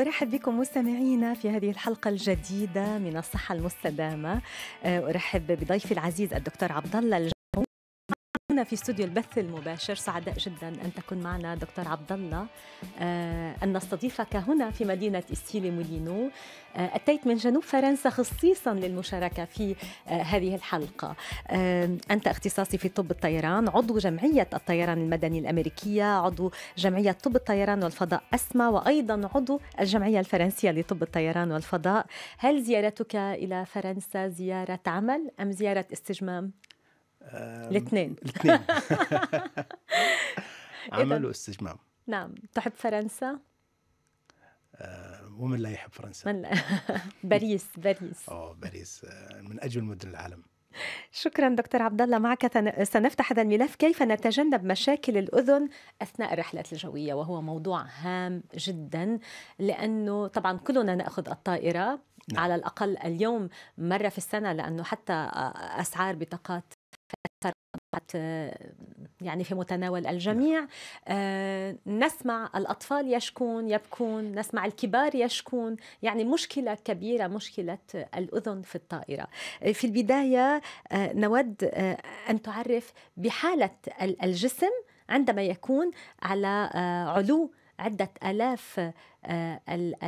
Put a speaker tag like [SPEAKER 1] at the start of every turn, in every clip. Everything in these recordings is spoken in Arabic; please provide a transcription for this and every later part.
[SPEAKER 1] أرحب بكم مستمعينا في هذه الحلقة الجديدة من الصحة المستدامة أه، أرحب بضيفي العزيز الدكتور عبد الله هنا في استوديو البث المباشر سعداء جدا أن تكون معنا دكتور عبد الله آه، أن نستضيفك هنا في مدينة استيلي مولينو آه، أتيت من جنوب فرنسا خصيصا للمشاركة في آه، هذه الحلقة أنت اختصاصي في طب الطيران عضو جمعية الطيران المدني الأمريكية عضو جمعية طب الطيران والفضاء أسما وأيضا عضو الجمعية الفرنسية لطب الطيران والفضاء هل زيارتك إلى فرنسا زيارة عمل أم زيارة استجمام؟ الاثنين الاثنين عمل واستجمام نعم تحب فرنسا؟
[SPEAKER 2] آه، ومن لا يحب
[SPEAKER 1] فرنسا؟ من لا باريس باريس اه
[SPEAKER 2] باريس من اجمل مدن العالم
[SPEAKER 1] شكرا دكتور عبد الله معك سنفتح هذا الملف كيف نتجنب مشاكل الاذن اثناء الرحلات الجويه وهو موضوع هام جدا لانه طبعا كلنا ناخذ الطائره نعم. على الاقل اليوم مره في السنه لانه حتى اسعار بطاقات فأثرت يعني في متناول نعم. الجميع آه، نسمع الأطفال يشكون يبكون نسمع الكبار يشكون يعني مشكلة كبيرة مشكلة الأذن في الطائرة آه، في البداية آه، نود أن تعرف بحالة الجسم عندما يكون على علو عدة آلاف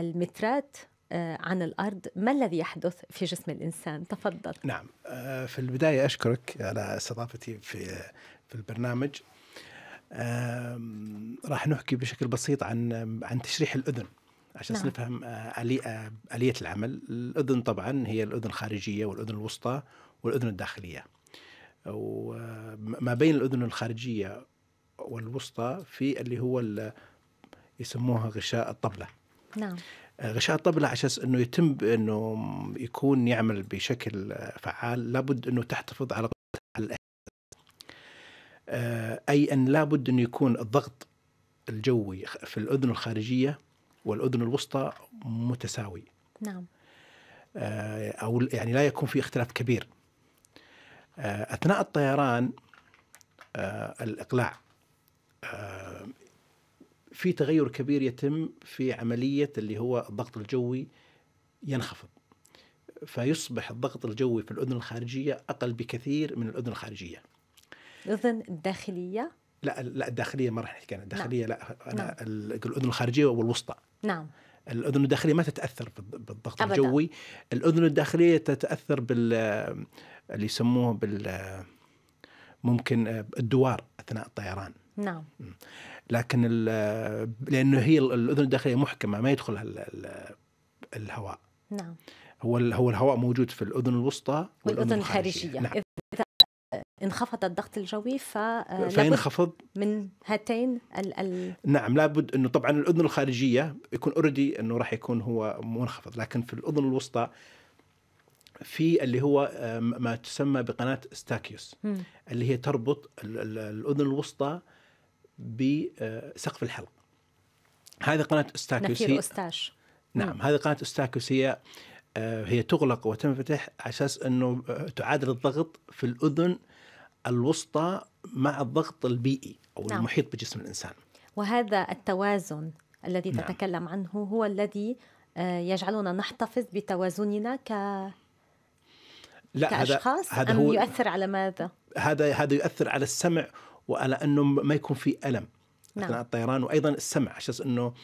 [SPEAKER 1] المترات آه، عن الارض ما الذي يحدث في جسم الانسان تفضل
[SPEAKER 2] نعم آه، في البدايه اشكرك على استضافتي في في البرنامج راح نحكي بشكل بسيط عن عن تشريح الاذن عشان نعم. نفهم آه، آلية العمل الأذن طبعا هي الأذن الخارجية والأذن الوسطى والأذن الداخلية وما بين الأذن الخارجية والوسطى في اللي هو يسموها غشاء الطبلة نعم غشاء الطبلة على اساس انه يتم انه يكون يعمل بشكل فعال لابد انه تحتفظ على آه، اي ان لابد انه يكون الضغط الجوي في الاذن الخارجيه والاذن الوسطى متساوي. نعم. آه، او يعني لا يكون في اختلاف كبير. آه، اثناء الطيران الاقلاع في تغير كبير يتم في عملية اللي هو الضغط الجوي ينخفض فيصبح الضغط الجوي في الأذن الخارجية أقل بكثير من الأذن الخارجية
[SPEAKER 1] الأذن الداخلية؟
[SPEAKER 2] لا لا الداخلية ما راح نحكي عنها الداخلية نعم. لا أنا نعم. الأذن الخارجية والوسطى نعم الأذن الداخلية ما تتأثر بالضغط أبداً. الجوي الأذن الداخلية تتأثر بال اللي يسموه بال ممكن الدوار أثناء الطيران نعم لكن لانه هي الاذن الداخليه محكمه ما يدخلها الهواء نعم هو هو الهواء موجود في الاذن الوسطى والاذن الخارجيه نعم. اذا
[SPEAKER 1] انخفض الضغط الجوي آه، فينخفض من هاتين ال ال
[SPEAKER 2] نعم لابد انه طبعا الاذن الخارجيه يكون اوريدي انه راح يكون هو منخفض لكن في الاذن الوسطى في اللي هو آه، ما تسمى بقناه ستاكيوس اللي هي تربط الاذن الوسطى بسقف الحلق هذه قناة أستاكوس نفير أستاش نعم مم. هذه قناة أستاكوس هي آه، هي تغلق وتنفتح على أساس أنه آه، تعادل الضغط في الأذن الوسطى مع الضغط البيئي أو نعم. المحيط بجسم الإنسان
[SPEAKER 1] وهذا التوازن الذي نعم. تتكلم عنه هو الذي آه، يجعلنا نحتفظ بتوازننا ك لا كأشخاص هذا هذا أم هو يؤثر على ماذا؟
[SPEAKER 2] هذا هذا يؤثر على السمع وعلى انه ما يكون في الم نعم. اثناء نعم. الطيران وايضا السمع على اساس انه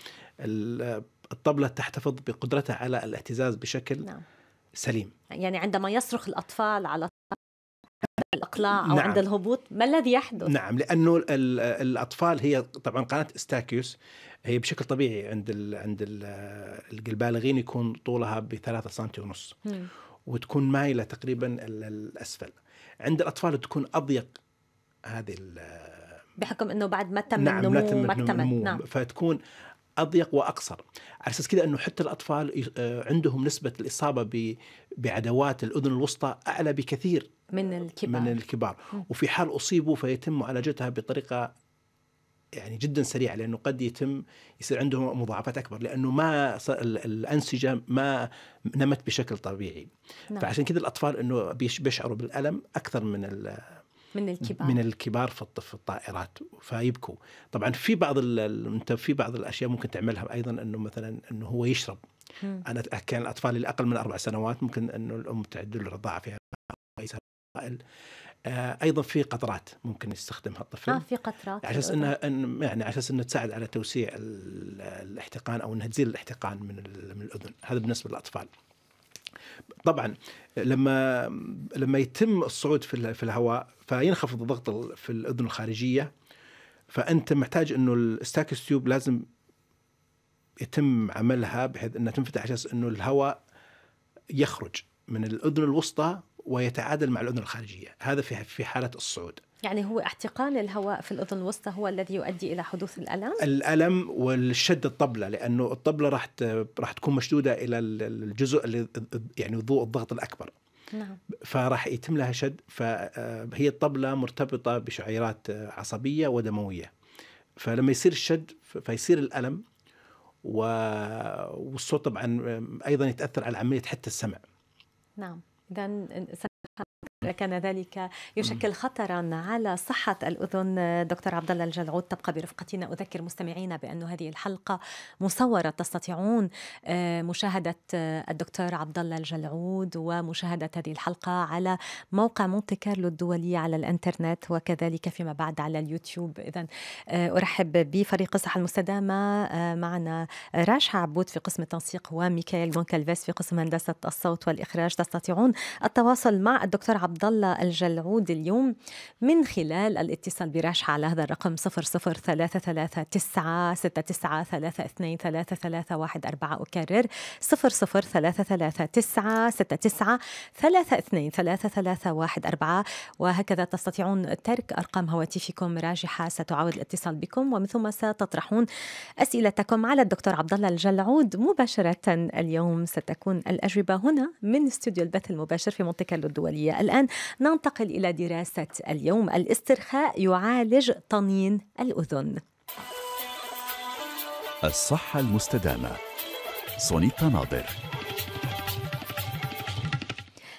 [SPEAKER 2] الطبله تحتفظ بقدرتها على الاهتزاز بشكل نعم. سليم
[SPEAKER 1] يعني عندما يصرخ الاطفال على الاقلاع او نعم. عند الهبوط ما الذي يحدث نعم
[SPEAKER 2] لانه الاطفال هي طبعا قناه استاكيوس هي بشكل طبيعي عند الـ عند البالغين يكون طولها ب 3 سم ونص وتكون مايله تقريبا الاسفل عند الاطفال تكون اضيق هذه
[SPEAKER 1] بحكم انه بعد ما تم نعم النمو تم ما اكتمل نعم
[SPEAKER 2] فتكون اضيق واقصر على اساس كذا انه حتى الاطفال آه، عندهم نسبه الاصابه بعدوات الاذن الوسطى اعلى بكثير من الكبار من الكبار وفي حال اصيبوا فيتم معالجتها بطريقه يعني جدا سريعه لانه قد يتم يصير عندهم مضاعفات اكبر لانه ما الانسجه ما نمت بشكل طبيعي نعم. فعشان كذا الاطفال انه بيشعروا بالالم اكثر من
[SPEAKER 1] من الكبار من
[SPEAKER 2] الكبار في الطائرات فيبكوا طبعا في بعض انت في بعض الاشياء ممكن تعملها ايضا انه مثلا انه هو يشرب مم. انا كان الاطفال اللي اقل من اربع سنوات ممكن انه الام تعدل الرضاعه فيها آه، ايضا في قطرات ممكن يستخدمها الطفل اه في
[SPEAKER 1] قطرات على اساس انها
[SPEAKER 2] يعني على اساس انها تساعد على توسيع الاحتقان او انها تزيل الاحتقان من من الاذن هذا بالنسبه للاطفال طبعا لما لما يتم الصعود في في الهواء فينخفض الضغط في الاذن الخارجيه فانت محتاج انه الستاكس تيوب لازم يتم عملها بحيث انها تنفتح على اساس انه الهواء يخرج من الاذن الوسطى ويتعادل مع الاذن الخارجيه، هذا في في حاله الصعود.
[SPEAKER 1] يعني هو احتقان الهواء في الأذن الوسطى هو الذي يؤدي إلى حدوث الألم؟
[SPEAKER 2] الألم والشد الطبلة لأنه الطبلة راح راح تكون مشدودة إلى الجزء اللي يعني ضوء الضغط الأكبر نعم. فراح يتم لها شد فهي آه، الطبلة مرتبطة بشعيرات آه، عصبية ودموية فلما يصير الشد فيصير الألم والصوت طبعا أيضا يتأثر على عملية حتى السمع
[SPEAKER 1] نعم إذا كان ذلك يشكل خطرا على صحة الأذن دكتور عبد الله الجلعود تبقى برفقتنا أذكر مستمعينا بأن هذه الحلقة مصورة تستطيعون آه، مشاهدة آه، الدكتور عبد الله الجلعود ومشاهدة هذه الحلقة على موقع مونتي كارلو الدولي على الإنترنت وكذلك فيما بعد على اليوتيوب إذا آه، أرحب بفريق الصحة المستدامة معنا راشا عبود في قسم التنسيق وميكايل مونكالفيس في قسم هندسة الصوت والإخراج تستطيعون التواصل مع الدكتور عبد عبد الله الجلعود اليوم من خلال الاتصال براشحة على هذا الرقم 0033969323331 أكرر 0033969323331 وهكذا تستطيعون ترك أرقام هواتفكم راجحة ستعاود الاتصال بكم ومن ثم ستطرحون أسئلتكم على الدكتور عبد الله الجلعود مباشرة اليوم ستكون الأجوبة هنا من استوديو البث المباشر في منطقة الدولية الآن الآن ننتقل إلى دراسة اليوم الاسترخاء يعالج طنين الأذن
[SPEAKER 2] الصحة المستدامة سونيتا ناظر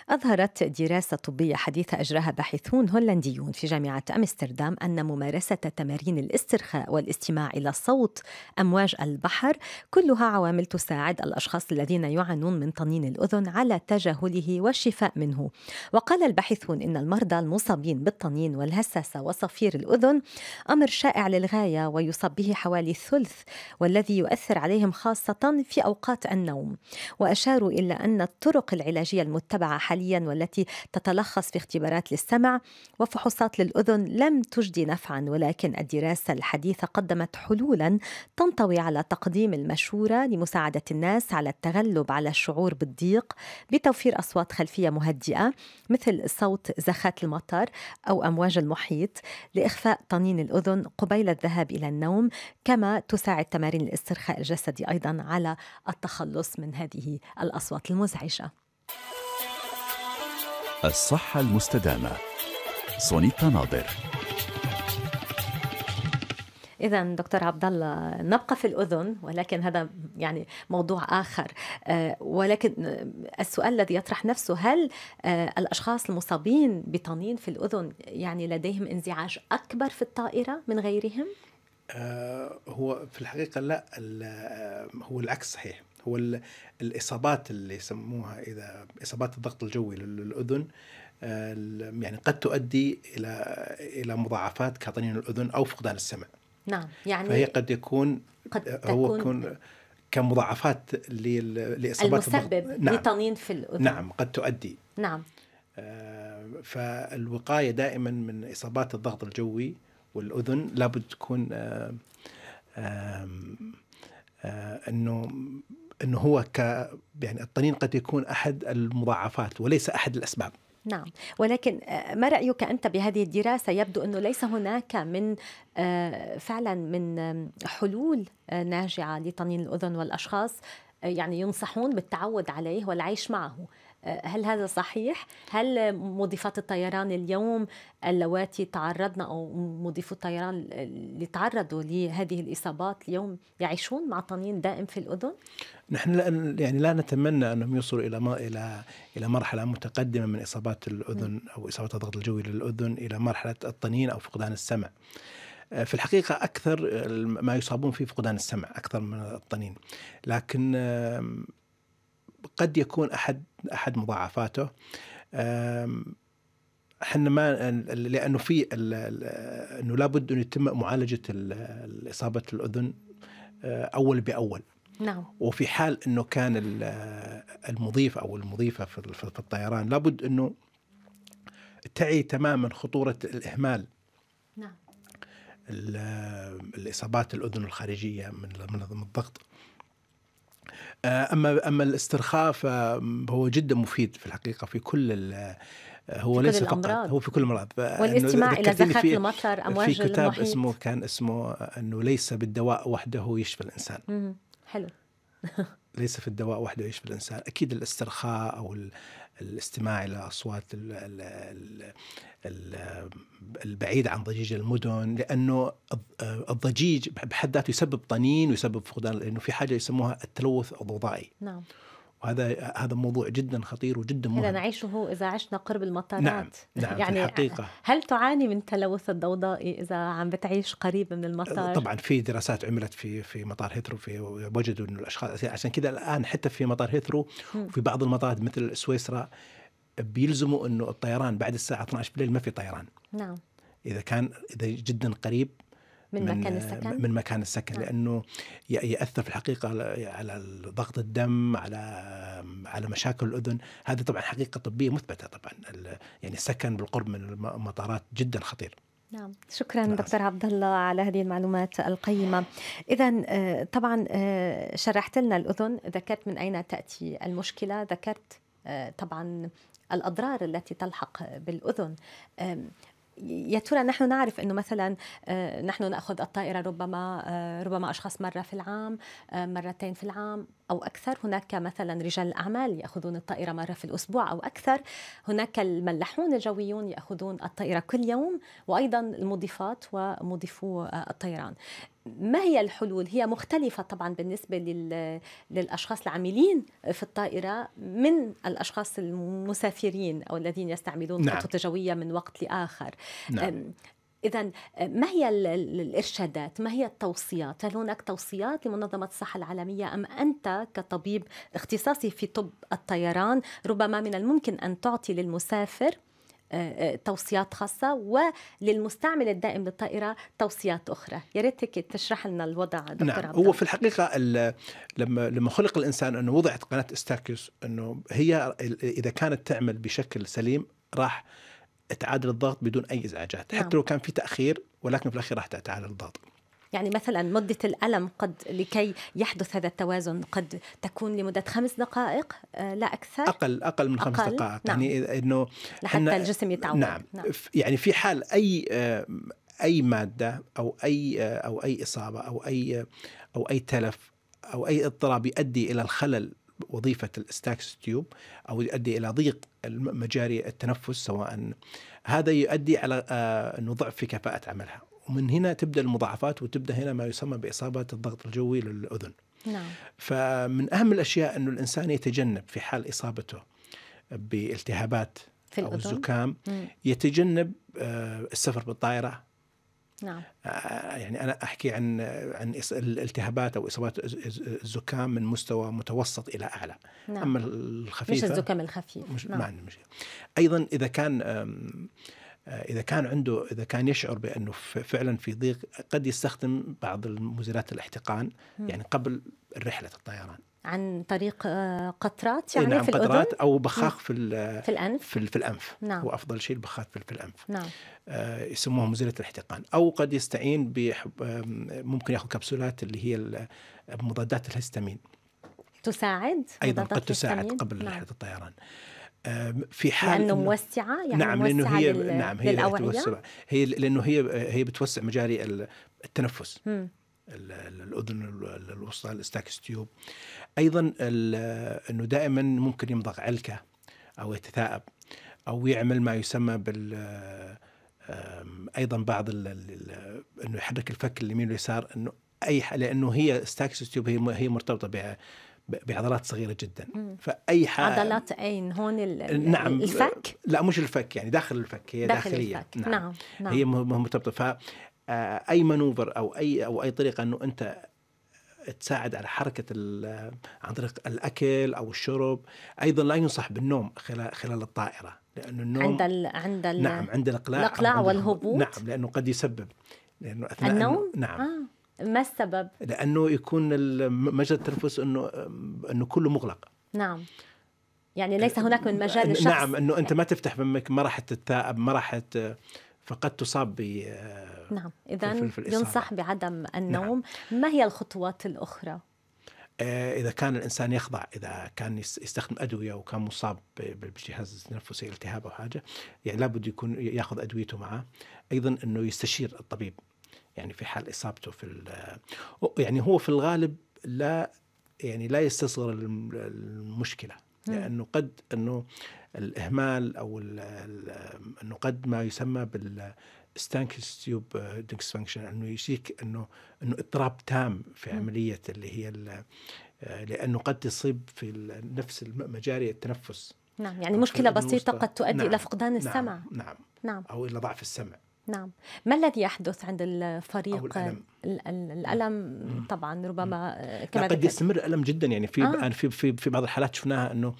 [SPEAKER 1] أظهرت دراسة طبية حديثة أجراها باحثون هولنديون في جامعة أمستردام أن ممارسة تمارين الاسترخاء والاستماع إلى صوت أمواج البحر كلها عوامل تساعد الأشخاص الذين يعانون من طنين الأذن على تجاهله والشفاء منه وقال الباحثون إن المرضى المصابين بالطنين والهساسة وصفير الأذن أمر شائع للغاية ويصاب به حوالي الثلث والذي يؤثر عليهم خاصة في أوقات النوم وأشاروا إلى أن الطرق العلاجية المتبعة حاليا والتي تتلخص في اختبارات للسمع وفحوصات للأذن لم تجدي نفعا ولكن الدراسة الحديثة قدمت حلولا تنطوي على تقديم المشورة لمساعدة الناس على التغلب على الشعور بالضيق بتوفير أصوات خلفية مهدئة مثل صوت زخات المطر أو أمواج المحيط لإخفاء طنين الأذن قبيل الذهاب إلى النوم كما تساعد تمارين الاسترخاء الجسدي أيضا على التخلص من هذه الأصوات المزعجة
[SPEAKER 2] الصحة المستدامة سونيتا ناظر
[SPEAKER 1] إذا دكتور عبد الله نبقى في الأذن ولكن هذا يعني موضوع آخر آه، ولكن آه، السؤال الذي يطرح نفسه هل آه، الأشخاص المصابين بطنين في الأذن يعني لديهم انزعاج أكبر في الطائرة من غيرهم؟
[SPEAKER 2] هو في الحقيقة لا هو العكس صحيح هو الاصابات اللي يسموها اذا اصابات الضغط الجوي للاذن آه، يعني قد تؤدي الى الى مضاعفات كطنين الاذن او فقدان السمع
[SPEAKER 1] نعم يعني فهي
[SPEAKER 2] قد يكون
[SPEAKER 1] قد آه، هو يكون
[SPEAKER 2] كمضاعفات لاصابات المسبب نعم لطنين في الاذن نعم قد تؤدي نعم آه، فالوقايه دائما من اصابات الضغط الجوي والاذن لابد تكون انه انه هو ك يعني الطنين قد يكون احد المضاعفات وليس احد الاسباب
[SPEAKER 1] نعم ولكن آه، ما رايك انت بهذه الدراسه يبدو انه ليس هناك من آه، فعلا من حلول آه، ناجعه لطنين الاذن والاشخاص يعني ينصحون بالتعود عليه والعيش معه هل هذا صحيح؟ هل مضيفات الطيران اليوم اللواتي تعرضن أو مضيفو الطيران اللي تعرضوا لهذه الإصابات اليوم يعيشون مع طنين دائم في الأذن؟
[SPEAKER 2] نحن لا يعني لا نتمنى انهم يوصلوا الى ما الى الى مرحله متقدمه من اصابات الاذن او اصابات الضغط الجوي للاذن الى مرحله الطنين او فقدان السمع. في الحقيقة أكثر ما يصابون فيه فقدان السمع أكثر من الطنين لكن قد يكون احد احد مضاعفاته احنا ما لانه في انه لابد ان يتم معالجه اصابه الاذن آه، اول باول نعم وفي حال انه كان المضيف او المضيفه في الطيران لابد انه تعي تماما خطوره الاهمال نعم الاصابات الاذن الخارجيه من من الضغط آه، اما اما الاسترخاء فهو جدا مفيد في الحقيقه في كل آه، هو في ليس كل فقط هو في كل الامراض والاستماع الى زخات المطر امواج في كتاب المحيط. اسمه كان اسمه آه، انه ليس بالدواء وحده يشفى الانسان
[SPEAKER 1] مم. حلو
[SPEAKER 2] ليس في الدواء وحده في الانسان، اكيد الاسترخاء او الاستماع الى اصوات البعيد عن ضجيج المدن لانه الضجيج بحد ذاته يسبب طنين ويسبب فقدان لانه في حاجه يسموها التلوث الضوضائي. نعم. وهذا هذا موضوع جدا خطير وجدا مهم
[SPEAKER 1] نعيشه اذا عشنا قرب المطارات نعم, نعم يعني الحقيقة. هل تعاني من تلوث الضوضائي اذا عم بتعيش قريب من المطار
[SPEAKER 2] طبعا في دراسات عملت في في مطار هيثرو في وجدوا انه الاشخاص عشان كذا الان حتى في مطار هيثرو وفي بعض المطارات مثل سويسرا بيلزموا انه الطيران بعد الساعه 12 بالليل ما في طيران نعم اذا كان اذا جدا قريب
[SPEAKER 1] من, من مكان السكن من
[SPEAKER 2] مكان السكن نعم. لانه ياثر في الحقيقه على ضغط الدم على على مشاكل الاذن هذا طبعا حقيقه طبيه مثبته طبعا يعني السكن بالقرب من المطارات جدا خطير
[SPEAKER 1] نعم شكرا نعم. دكتور عبد الله على هذه المعلومات القيمة إذا آه، طبعا آه، شرحت لنا الأذن ذكرت من أين تأتي المشكلة ذكرت آه، طبعا الأضرار التي تلحق بالأذن يا ترى نحن نعرف انه مثلا آه، نحن ناخذ الطائره ربما آه، ربما اشخاص مره في العام آه، مرتين في العام أو أكثر هناك مثلا رجال الأعمال يأخذون الطائرة مرة في الأسبوع أو أكثر هناك الملاحون الجويون يأخذون الطائرة كل يوم وأيضا المضيفات ومضيفو آه، الطيران ما هي الحلول؟ هي مختلفة طبعا بالنسبة للأشخاص العاملين في الطائرة من الأشخاص المسافرين أو الذين يستعملون نعم. خطوط جوية من وقت لآخر نعم. إذا ما هي الإرشادات ما هي التوصيات هل هناك توصيات لمنظمة الصحة العالمية أم أنت كطبيب اختصاصي في طب الطيران ربما من الممكن أن تعطي للمسافر آه، آه، توصيات خاصة وللمستعمل الدائم للطائرة توصيات أخرى يا ريت تشرح لنا الوضع دكتور نعم عبدالله.
[SPEAKER 2] هو في الحقيقة لما لما خلق الإنسان أنه وضعت قناة استاكيوس أنه هي إذا كانت تعمل بشكل سليم راح تعادل الضغط بدون اي ازعاجات حتى نعم. لو كان في تاخير ولكن في الاخير راح تتعادل الضغط
[SPEAKER 1] يعني مثلا مدة الألم قد لكي يحدث هذا التوازن قد تكون لمدة خمس دقائق آه، لا أكثر أقل أقل من خمس أقل. دقائق نعم. يعني
[SPEAKER 2] إنه لحتى الجسم يتعود نعم. نعم يعني في حال أي آه، أي مادة أو أي آه، أو أي إصابة أو أي أو أي تلف أو أي اضطراب يؤدي إلى الخلل وظيفه الاستاكس تيوب او يؤدي الى ضيق مجاري التنفس سواء هذا يؤدي على آه، انه ضعف في كفاءه عملها ومن هنا تبدا المضاعفات وتبدا هنا ما يسمى باصابه الضغط الجوي للاذن نعم. فمن اهم الاشياء انه الانسان يتجنب في حال اصابته بالتهابات في الأذن؟ او الزكام يتجنب آه، السفر بالطائره نعم آه، يعني انا احكي عن عن الالتهابات او اصابات الزكام من مستوى متوسط الى اعلى نعم. اما الخفيفه مش الزكام
[SPEAKER 1] الخفيف مش نعم. ما عندنا مشكله
[SPEAKER 2] ايضا اذا كان آه، اذا كان عنده اذا كان يشعر بانه فعلا في ضيق قد يستخدم بعض المزيلات الاحتقان م. يعني قبل رحله الطيران
[SPEAKER 1] عن طريق آه، قطرات يعني نعم في الأذن؟ قطرات او بخاخ في في الانف في, في الانف نعم. هو
[SPEAKER 2] افضل شيء البخاخ في, في الانف نعم آه يسموها مزيله الاحتقان او قد يستعين ب ممكن ياخذ كبسولات اللي هي مضادات الهستامين
[SPEAKER 1] تساعد ايضا قد تساعد قبل نعم. رحله
[SPEAKER 2] الطيران آه في حال لانه موسعه يعني نعم موسعة لانه هي لل... نعم هي توسع هي لانه هي هي بتوسع مجاري التنفس الاذن الوسطى الاستاكس تيوب ايضا انه دائما ممكن يمضغ علكه او يتثاءب او يعمل ما يسمى بال ايضا بعض انه يحرك الفك اليمين واليسار انه اي لانه هي ستاكس تيوب هي هي مرتبطه بعضلات صغيره جدا مم. فاي حاجه عضلات
[SPEAKER 1] اين هون نعم الفك
[SPEAKER 2] لا مش الفك يعني داخل الفك هي داخل داخليه الفك. نعم. نعم. نعم هي مرتبطه ف آه، اي منوفر او اي او اي طريقه انه انت تساعد على حركة عن طريق الأكل أو الشرب أيضا لا ينصح بالنوم خلال, خلال الطائرة لأنه النوم عند ال
[SPEAKER 1] عند ال نعم عند
[SPEAKER 2] الإقلاع الإقلاع والهبوط نعم لأنه قد يسبب لأنه أثناء النوم نعم
[SPEAKER 1] آه. ما السبب؟
[SPEAKER 2] لانه يكون مجال التنفس انه انه كله مغلق
[SPEAKER 1] نعم يعني ليس أه، هناك من مجال الشخص نعم انه انت ما
[SPEAKER 2] تفتح فمك ما راح تتثاءب ما راح فقد تصاب ب
[SPEAKER 1] نعم اذا ينصح بعدم نعم. النوم نعم. ما هي الخطوات الاخرى؟
[SPEAKER 2] أه، إذا كان الإنسان يخضع إذا كان يستخدم أدوية وكان مصاب بالجهاز التنفسي التهاب أو حاجة يعني لابد يكون ياخذ أدويته معه أيضا أنه يستشير الطبيب يعني في حال اصابته في يعني هو في الغالب لا يعني لا يستصغر المشكله لانه قد انه الاهمال او انه قد ما يسمى بال ستانكس تيوب انه يشيك انه انه اضطراب تام في عمليه اللي هي لانه قد تصيب في نفس مجاري التنفس
[SPEAKER 1] نعم يعني مشكله بسيطه قد تؤدي نعم الى فقدان نعم، السمع نعم نعم
[SPEAKER 2] او الى ضعف السمع
[SPEAKER 1] نعم ما الذي يحدث عند الفريق أو الألم, نعم. الألم طبعا ربما كما قد يستمر
[SPEAKER 2] الألم جدا يعني في آه. في في بعض الحالات شفناها انه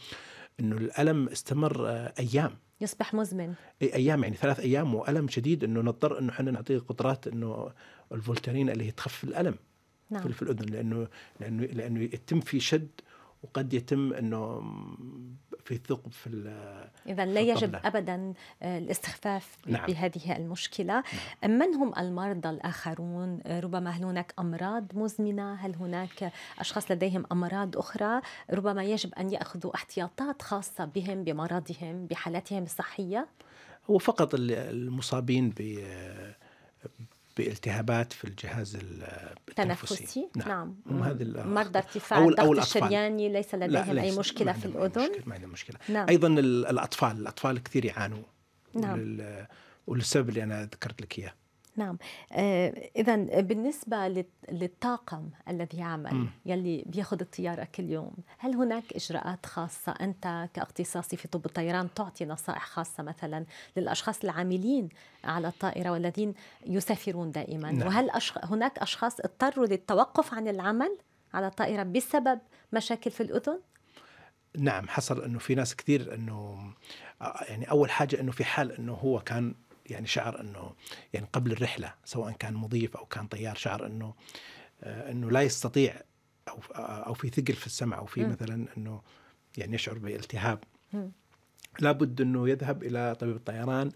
[SPEAKER 2] انه الألم استمر آه، ايام
[SPEAKER 1] يصبح مزمن
[SPEAKER 2] ايام يعني ثلاث ايام والم شديد انه نضطر انه احنا نعطيه قطرات انه الفولترين اللي هي تخفف الالم نعم. في الاذن لانه لانه لانه يتم في شد وقد يتم انه في ثقب في اذا لا يجب
[SPEAKER 1] ابدا آه، الاستخفاف نعم. بهذه المشكله نعم. من هم المرضى الاخرون آه، ربما هل هناك امراض مزمنه هل هناك اشخاص لديهم امراض اخرى ربما يجب ان ياخذوا احتياطات خاصه بهم بمرضهم بحالتهم الصحيه
[SPEAKER 2] هو فقط المصابين ب بالتهابات في الجهاز
[SPEAKER 1] التنفسي نعم, نعم. وهذا مرضى ارتفاع أو الضغط الشرياني ليس لديهم لا أي مشكلة في الأذن ما عندهم مشكلة نعم. أيضا
[SPEAKER 2] الأطفال الأطفال كثير يعانوا نعم ولل... وللسبب اللي أنا ذكرت لك إياه
[SPEAKER 1] نعم آه، اذا بالنسبه للطاقم الذي يعمل يلي بياخذ الطياره كل يوم هل هناك اجراءات خاصه انت كاختصاصي في طب الطيران تعطي نصائح خاصه مثلا للاشخاص العاملين على الطائره والذين يسافرون دائما نعم. وهل أشخ... هناك اشخاص اضطروا للتوقف عن العمل على الطائره بسبب مشاكل في الاذن
[SPEAKER 2] نعم حصل انه في ناس كثير انه آه، يعني اول حاجه انه في حال انه هو كان يعني شعر انه يعني قبل الرحله سواء كان مضيف او كان طيار شعر انه آه، انه لا يستطيع او آه، او في ثقل في السمع او في مثلا انه يعني يشعر بالتهاب لابد انه يذهب الى طبيب الطيران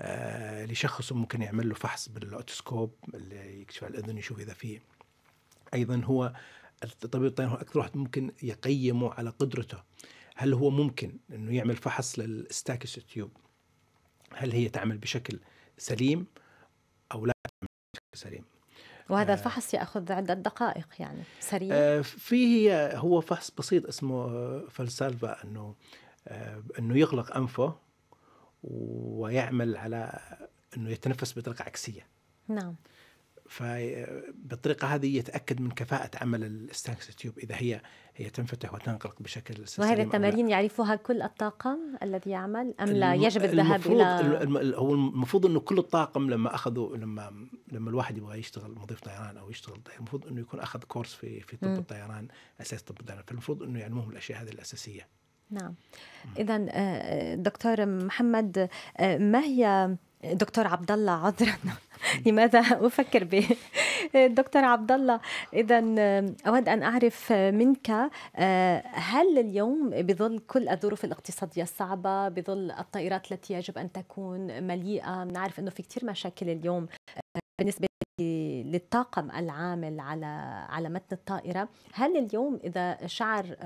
[SPEAKER 2] آه، لشخص ممكن يعمل له فحص بالاوتوسكوب اللي يكشف على الاذن يشوف اذا فيه ايضا هو طبيب الطيران هو اكثر واحد ممكن يقيمه على قدرته هل هو ممكن انه يعمل فحص للستاكس تيوب هل هي تعمل بشكل سليم أو لا تعمل بشكل سليم
[SPEAKER 1] وهذا آه الفحص ياخذ عده دقائق يعني سريع آه
[SPEAKER 2] فيه هو فحص بسيط اسمه فلسالفا انه آه انه يغلق انفه ويعمل على انه يتنفس بطريقه عكسيه نعم فبالطريقه هذه يتاكد من كفاءه عمل الستانكس تيوب اذا هي هي تنفتح وتنغلق بشكل سليم وهذه التمارين
[SPEAKER 1] يعرفها كل الطاقم الذي يعمل ام لا يجب الذهاب الى
[SPEAKER 2] هو المفروض انه كل الطاقم لما اخذوا لما لما الواحد يبغى يشتغل مضيف طيران او يشتغل طيران المفروض انه يكون اخذ كورس في في طب الطيران اساس طب الطيران فالمفروض انه يعلموهم الاشياء هذه الاساسيه
[SPEAKER 1] نعم اذا آه، آه، دكتور محمد آه، ما هي دكتور عبد الله عذرا لماذا افكر به دكتور عبد الله اذا آه، اود ان اعرف آه، منك آه، هل اليوم بظل كل الظروف الاقتصاديه الصعبه بظل الطائرات التي يجب ان تكون مليئه نعرف انه في كثير مشاكل اليوم بالنسبه للطاقم العامل على على متن الطائره هل اليوم اذا شعر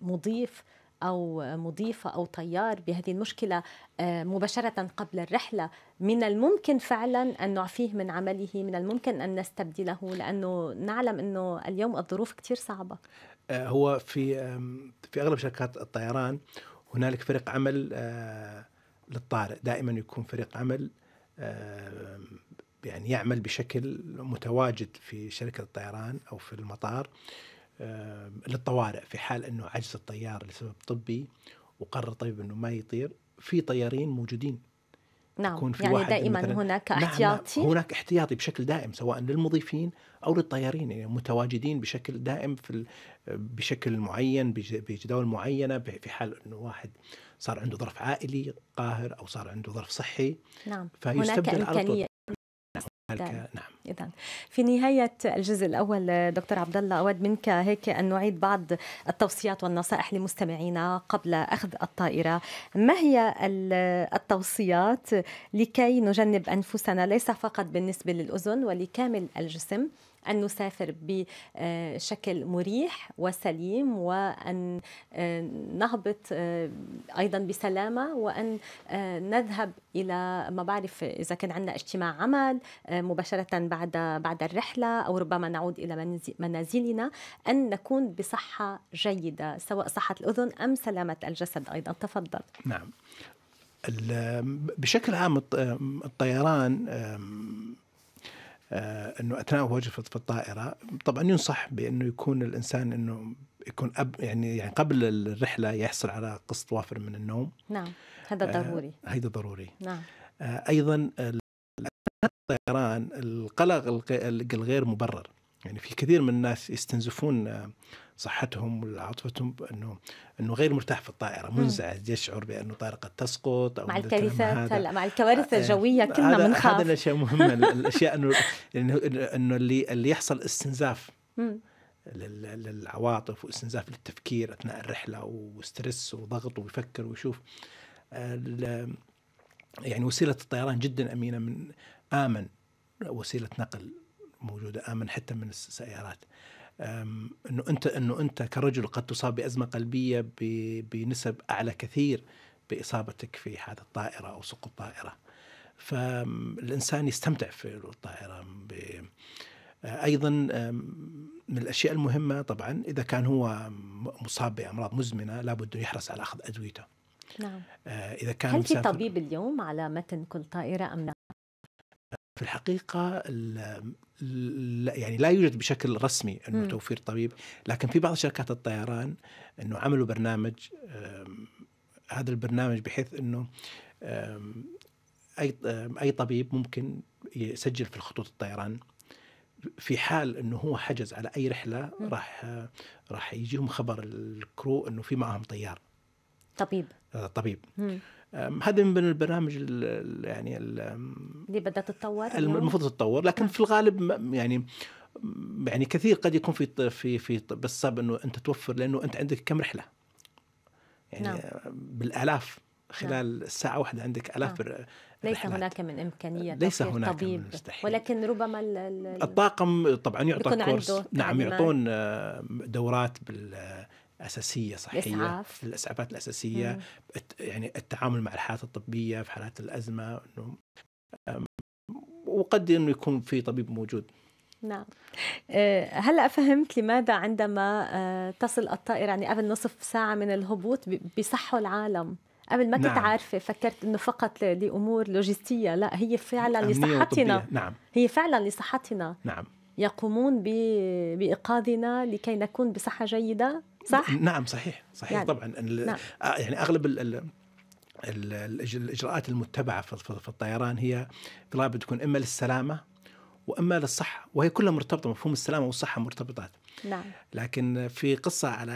[SPEAKER 1] مضيف أو مضيفة أو طيار بهذه المشكلة آه، مباشرة قبل الرحلة من الممكن فعلا أن نعفيه من عمله من الممكن أن نستبدله لأنه نعلم أنه اليوم الظروف كتير صعبة
[SPEAKER 2] آه، هو في في أغلب شركات الطيران هنالك فريق عمل آه، للطارئ دائما يكون فريق عمل يعني يعمل بشكل متواجد في شركة الطيران أو في المطار للطوارئ في حال انه عجز الطيار لسبب طبي وقرر طيب انه ما يطير في طيارين موجودين
[SPEAKER 1] نعم يكون في يعني واحد دائما هناك نعم، نعم، احتياطي نعم هناك
[SPEAKER 2] احتياطي بشكل دائم سواء للمضيفين او للطيارين يعني متواجدين بشكل دائم في بشكل معين بجداول معينه في حال انه واحد صار عنده ظرف عائلي قاهر او صار عنده ظرف صحي
[SPEAKER 1] نعم فيستبدل هناك امكانيه نعم اذا في نهايه الجزء الاول دكتور عبد الله اود منك هيك ان نعيد بعض التوصيات والنصائح لمستمعينا قبل اخذ الطائره ما هي التوصيات لكي نجنب انفسنا ليس فقط بالنسبه للاذن ولكامل الجسم أن نسافر بشكل مريح وسليم وأن آه، نهبط آه، أيضا بسلامة وأن آه، نذهب إلى ما بعرف إذا كان عندنا اجتماع عمل مباشرة بعد بعد الرحلة أو ربما نعود إلى منازلنا أن نكون بصحة جيدة سواء صحة الأذن أم سلامة الجسد أيضا تفضل
[SPEAKER 2] نعم بشكل عام الطيران آه، انه اثناء وجهه في الطائره طبعا ينصح بانه يكون الانسان انه يكون أب يعني يعني قبل الرحله يحصل على قسط وافر من النوم
[SPEAKER 1] نعم هذا آه، ضروري
[SPEAKER 2] هذا ضروري نعم آه، ايضا الطيران القلق الغير مبرر يعني في كثير من الناس يستنزفون صحتهم ولا عاطفتهم انه انه غير مرتاح في الطائره منزعج يشعر بانه الطائره قد تسقط او مع الكارثات هلا
[SPEAKER 1] مع الكوارث آه، إيه. الجويه كنا بنخاف هذا
[SPEAKER 2] الاشياء مهمه الاشياء انه انه اللي اللي يحصل استنزاف للعواطف واستنزاف للتفكير اثناء الرحله وستريس وضغط ويفكر ويشوف يعني وسيله الطيران جدا امينه من امن وسيله نقل موجوده امن حتى من السيارات انه انت انه انت كرجل قد تصاب بازمه قلبيه بنسب اعلى كثير باصابتك في حادث الطائره او سقوط طائره. فالانسان يستمتع في الطائره ايضا من الاشياء المهمه طبعا اذا كان هو مصاب بامراض مزمنه لابد يحرص على اخذ ادويته. نعم. أه، اذا كان هل في طبيب
[SPEAKER 1] اليوم على متن كل طائره ام لا؟
[SPEAKER 2] في الحقيقة لا يعني لا يوجد بشكل رسمي انه م. توفير طبيب لكن في بعض شركات الطيران انه عملوا برنامج هذا البرنامج بحيث انه اي اي طبيب ممكن يسجل في الخطوط الطيران في حال انه هو حجز على اي رحله راح راح يجيهم خبر الكرو انه في معهم طيار طبيب آه، طبيب م. هذا من بين البرامج ال يعني ال
[SPEAKER 1] اللي بدها تتطور المفروض
[SPEAKER 2] تتطور لكن نعم. في الغالب يعني يعني كثير قد يكون في في في بالصعب انه انت توفر لانه انت عندك كم رحله يعني نعم. بالالاف خلال نعم. ساعه واحده عندك الاف نعم.
[SPEAKER 1] ليس رحلات. هناك من امكانيه ليس هناك طبيب من ولكن ربما ال ال
[SPEAKER 2] الطاقم طبعا يعطى كورس نعم يعطون آه، دورات بال اساسيه صحيه الاسعاف الاسعافات الاساسيه مم. يعني التعامل مع الحالات الطبيه في حالات الازمه انه وقد انه يكون في طبيب موجود
[SPEAKER 1] نعم آه، هلا فهمت لماذا عندما آه، تصل الطائره يعني قبل نصف ساعه من الهبوط بيصحوا العالم قبل ما نعم. كنت عارفه فكرت انه فقط لامور لوجستيه لا هي فعلا لصحتنا نعم هي فعلا لصحتنا نعم يقومون بإيقاظنا لكي نكون بصحة جيدة صح؟ نعم
[SPEAKER 2] صحيح صحيح يعني طبعا نعم. آه، يعني أغلب الـ الإجراءات المتبعة في الطيران هي غالبا تكون إما للسلامة وإما للصحة وهي كلها مرتبطة مفهوم السلامة والصحة مرتبطات نعم. لكن في قصة على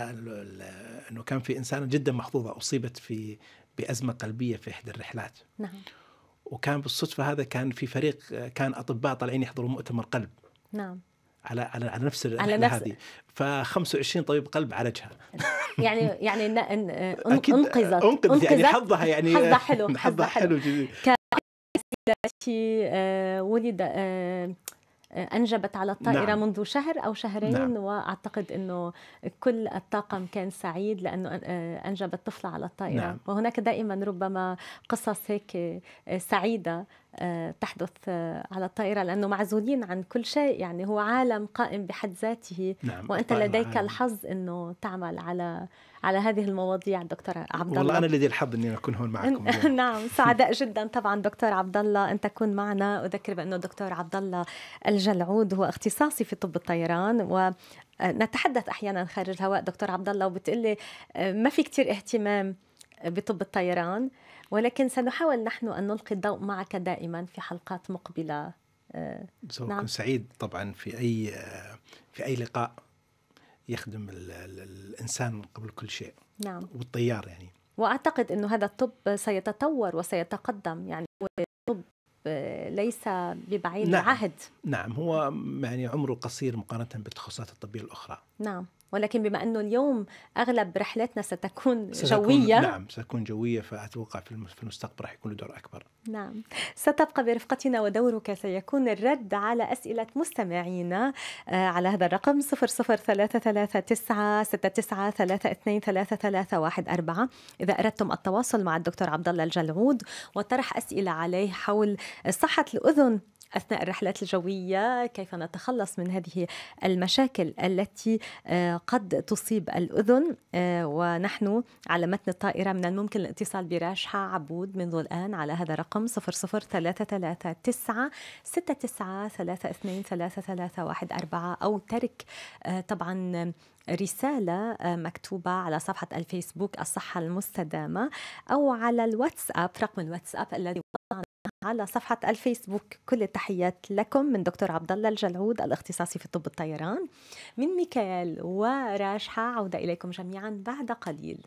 [SPEAKER 2] أنه كان في إنسانة جدا محظوظة أصيبت في بأزمة قلبية في إحدى الرحلات نعم. وكان بالصدفة هذا كان في فريق كان أطباء طالعين يحضروا مؤتمر قلب نعم على على على نفس على نفس هذه ف 25 طبيب قلب عالجها
[SPEAKER 1] يعني يعني انقذت انقذت, أنقذت يعني حظها يعني حظها حلو حظها
[SPEAKER 2] حلو جدا
[SPEAKER 1] شيء آه، ولد آه، أنجبت على الطائرة نعم. منذ شهر أو شهرين نعم. وأعتقد أنه كل الطاقم كان سعيد لأنه آه، أنجبت طفلة على الطائرة نعم. وهناك دائما ربما قصص هيك آه، سعيدة آه، تحدث على الطائرة لأنه معزولين عن كل شيء يعني هو عالم قائم بحد ذاته نعم. وأنت لديك عالم. الحظ أنه تعمل على على هذه المواضيع دكتور عبد الله والله انا الذي
[SPEAKER 2] الحظ اني اكون هون معكم
[SPEAKER 1] نعم سعداء جدا طبعا دكتور عبد الله ان تكون معنا اذكر بانه دكتور عبد الله الجلعود هو اختصاصي في طب الطيران و نتحدث احيانا خارج الهواء دكتور عبد الله وبتقول لي آه، ما في كثير اهتمام بطب الطيران ولكن سنحاول نحن ان نلقي الضوء معك دائما في حلقات مقبله آه، نعم.
[SPEAKER 2] سعيد طبعا في اي آه، في اي لقاء يخدم الانسان قبل كل شيء نعم والطيار يعني
[SPEAKER 1] واعتقد انه هذا الطب سيتطور وسيتقدم يعني الطب آه، ليس ببعيد نعم. العهد
[SPEAKER 2] نعم هو يعني عمره قصير مقارنه بالتخصصات الطبيه الاخرى
[SPEAKER 1] نعم ولكن بما أنه اليوم أغلب رحلاتنا ستكون, ستكون جوية نعم
[SPEAKER 2] ستكون جوية فأتوقع في المستقبل راح يكون له دور أكبر
[SPEAKER 1] نعم ستبقى برفقتنا ودورك سيكون الرد على أسئلة مستمعينا آه، على هذا الرقم 00339 إذا أردتم التواصل مع الدكتور عبد الله الجلعود وطرح أسئلة عليه حول صحة الأذن أثناء الرحلات الجوية كيف نتخلص من هذه المشاكل التي آه، قد تصيب الأذن آه، ونحن على متن الطائرة من الممكن الاتصال براشحة عبود منذ الآن على هذا الرقم 00339 6932331 أو ترك آه، طبعا رسالة مكتوبة على صفحة الفيسبوك الصحة المستدامة أو على الواتساب رقم الواتساب الذي على صفحة الفيسبوك كل التحيات لكم من دكتور عبد الله الجلعود الاختصاصي في طب الطيران من ميكائيل وراجحة عودة إليكم جميعا بعد قليل